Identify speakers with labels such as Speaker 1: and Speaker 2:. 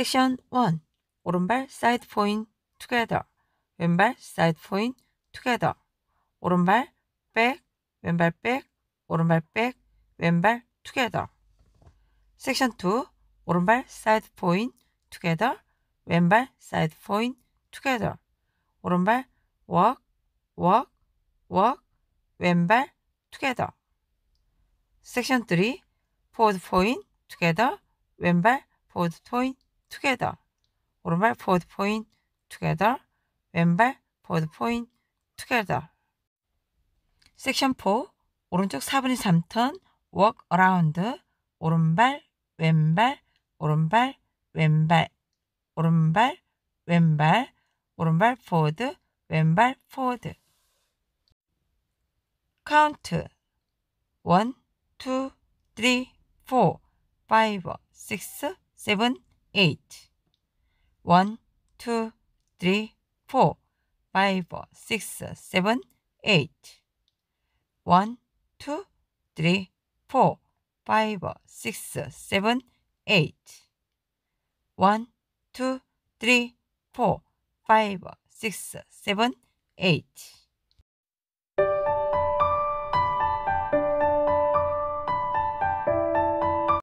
Speaker 1: 섹션 1 오른발 사이드 포인 together 왼발 사이드 포인 together 오른발 백 왼발 백 오른발 백 왼발 together 섹션 2 오른발 사이드 포인 together 왼발 사이드 포인 together 오른발 walk walk walk 왼발 together 섹션 3 포드 포인 together 왼발 포드 포인 together. 오른발 forward point together. 왼발 forward point together. 섹션 4 오른쪽 4분의 3턴 walk around 오른발 왼발 오른발 왼발 오른발 왼발 오른발 forward 왼발 forward count 1 2 3 4 5 6 7 eight. one, two, three, four, five, six, seven, eight. one, two, three, four, five, six, seven, eight. one, two, three, four, five, six, seven, eight.